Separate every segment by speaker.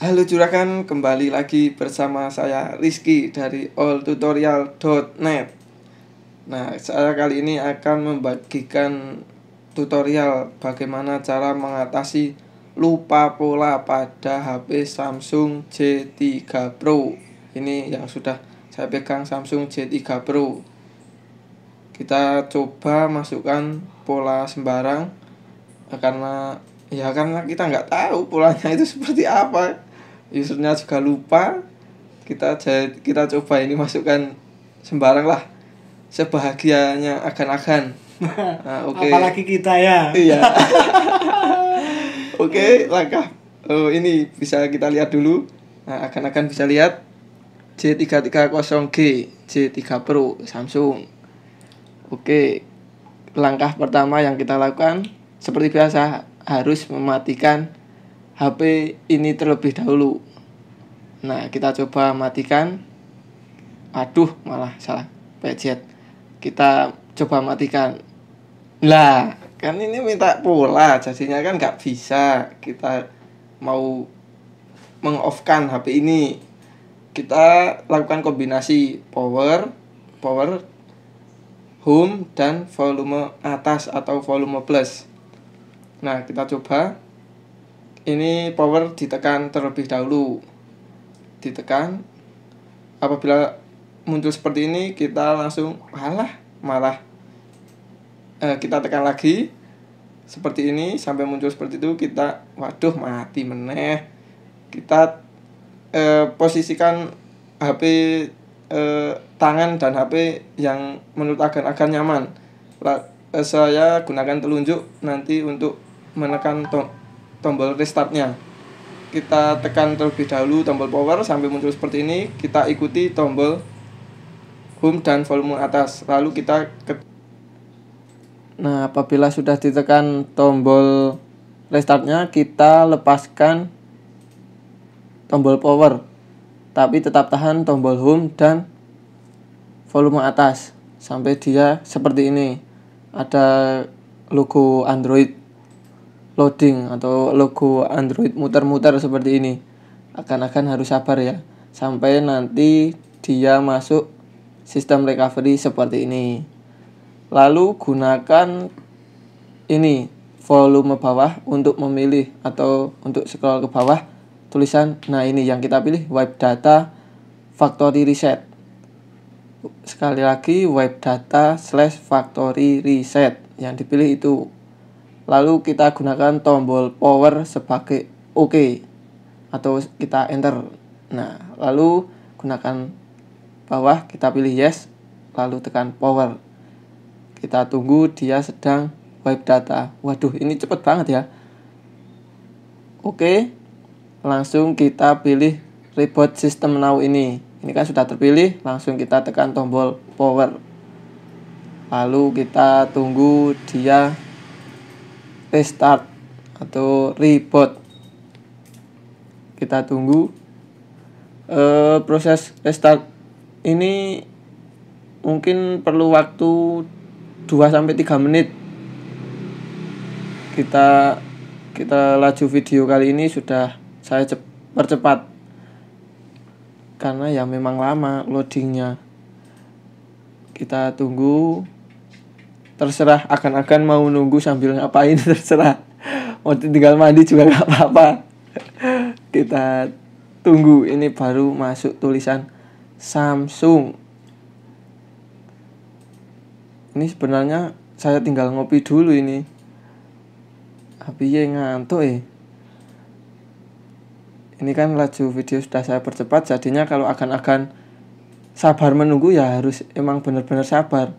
Speaker 1: Halo curahkan kembali lagi bersama saya Rizky dari alltutorial.net Nah, saya kali ini akan membagikan tutorial bagaimana cara mengatasi lupa pola pada HP Samsung J3 Pro Ini yang sudah saya pegang Samsung J3 Pro Kita coba masukkan pola sembarang Karena ya karena kita nggak tahu polanya itu seperti apa usernya juga lupa kita jahit, kita coba ini masukkan sembarang lah sebahagianya akan-akan nah, oke okay. apalagi kita ya iya oke okay, langkah oh ini bisa kita lihat dulu nah, akan-akan bisa lihat J330G J3 Pro Samsung oke okay. langkah pertama yang kita lakukan seperti biasa harus mematikan HP ini terlebih dahulu. Nah, kita coba matikan. Aduh, malah salah. Gadget. Kita coba matikan. Lah, kan ini minta pula, jadinya kan nggak bisa. Kita mau mengoffkan HP ini. Kita lakukan kombinasi power, power, home, dan volume atas atau volume plus. Nah, kita coba ini power ditekan terlebih dahulu ditekan apabila muncul seperti ini kita langsung malah malah eh, e, kita tekan lagi seperti ini sampai muncul seperti itu kita waduh mati meneh kita e, posisikan HP e, eh, tangan dan HP yang menurut agan-agan nyaman La, e, saya gunakan telunjuk nanti untuk menekan tombol tombol restartnya kita tekan terlebih dahulu tombol power sampai muncul seperti ini kita ikuti tombol home dan volume atas lalu kita ke nah apabila sudah ditekan tombol restartnya kita lepaskan tombol power tapi tetap tahan tombol home dan volume atas sampai dia seperti ini ada logo Android loading atau logo Android muter-muter seperti ini akan-akan harus sabar ya sampai nanti dia masuk sistem recovery seperti ini lalu gunakan ini volume bawah untuk memilih atau untuk scroll ke bawah tulisan nah ini yang kita pilih wipe data factory reset sekali lagi wipe data slash factory reset yang dipilih itu Lalu kita gunakan tombol power sebagai OK atau kita enter. Nah, lalu gunakan bawah kita pilih yes, lalu tekan power. Kita tunggu dia sedang wipe data. Waduh, ini cepet banget ya. Oke, langsung kita pilih reboot system now ini. Ini kan sudah terpilih, langsung kita tekan tombol power. Lalu kita tunggu dia restart atau reboot kita tunggu e, proses restart ini mungkin perlu waktu 2 3 menit kita kita laju video kali ini sudah saya cep, percepat karena ya memang lama loadingnya kita tunggu terserah akan-akan mau nunggu sambil ngapain terserah mau tinggal mandi juga nggak apa-apa kita tunggu ini baru masuk tulisan Samsung ini sebenarnya saya tinggal ngopi dulu ini tapi ya ngantuk eh ini kan laju video sudah saya percepat jadinya kalau akan-akan sabar menunggu ya harus emang benar-benar sabar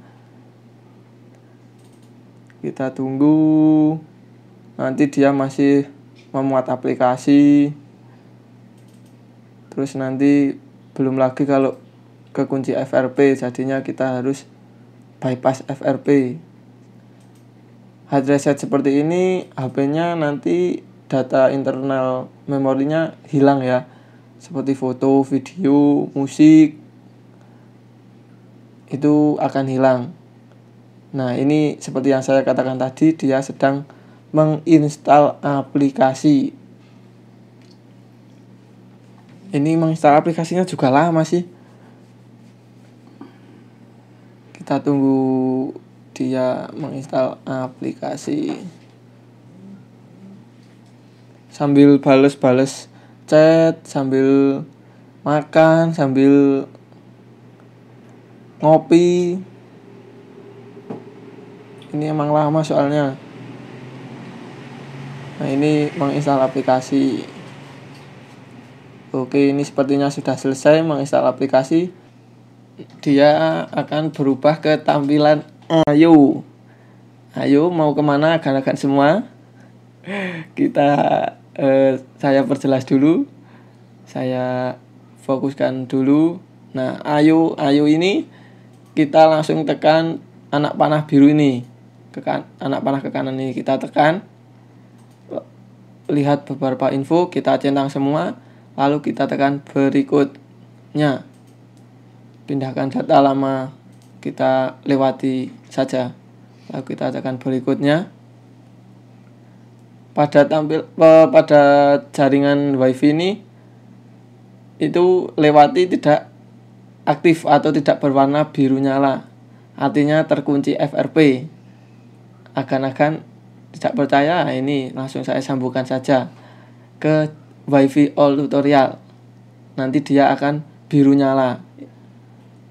Speaker 1: kita tunggu nanti dia masih memuat aplikasi terus nanti belum lagi kalau ke kunci FRP jadinya kita harus bypass FRP hard reset seperti ini HP-nya nanti data internal memorinya hilang ya seperti foto, video, musik itu akan hilang Nah, ini seperti yang saya katakan tadi, dia sedang menginstal aplikasi. Ini menginstal aplikasinya juga lama sih. Kita tunggu dia menginstal aplikasi. Sambil bales-bales chat, sambil makan, sambil ngopi, ini emang lama soalnya nah ini menginstal aplikasi oke ini sepertinya sudah selesai menginstal aplikasi dia akan berubah ke tampilan ayo ayo mau kemana Kalian semua kita eh, saya perjelas dulu saya fokuskan dulu nah ayo ayo ini kita langsung tekan anak panah biru ini ke kan, anak panah ke kanan ini kita tekan lihat beberapa info kita centang semua lalu kita tekan berikutnya pindahkan data lama kita lewati saja lalu kita tekan berikutnya pada tampil pada jaringan wifi ini itu lewati tidak aktif atau tidak berwarna biru nyala artinya terkunci FRP akan-akan tidak percaya ah, ini langsung saya sambungkan saja ke wifi all tutorial nanti dia akan biru nyala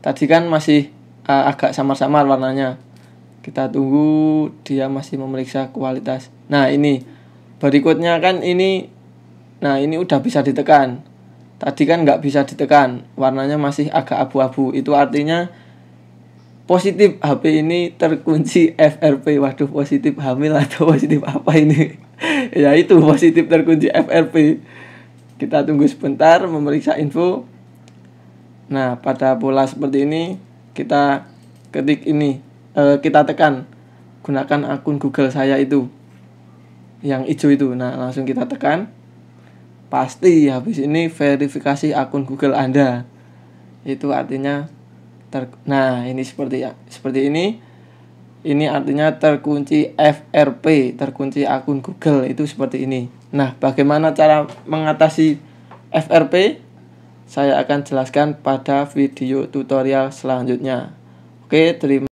Speaker 1: tadi kan masih uh, agak samar-samar warnanya kita tunggu dia masih memeriksa kualitas nah ini berikutnya kan ini nah ini udah bisa ditekan tadi kan nggak bisa ditekan warnanya masih agak abu-abu itu artinya positif HP ini terkunci FRP waduh positif hamil atau positif apa ini ya itu positif terkunci FRP kita tunggu sebentar memeriksa info nah pada pola seperti ini kita ketik ini e, kita tekan gunakan akun Google saya itu yang hijau itu nah langsung kita tekan pasti habis ini verifikasi akun Google Anda itu artinya Ter nah, ini seperti ya, seperti ini. Ini artinya terkunci FRP, terkunci akun Google itu seperti ini. Nah, bagaimana cara mengatasi FRP? Saya akan jelaskan pada video tutorial selanjutnya. Oke, terima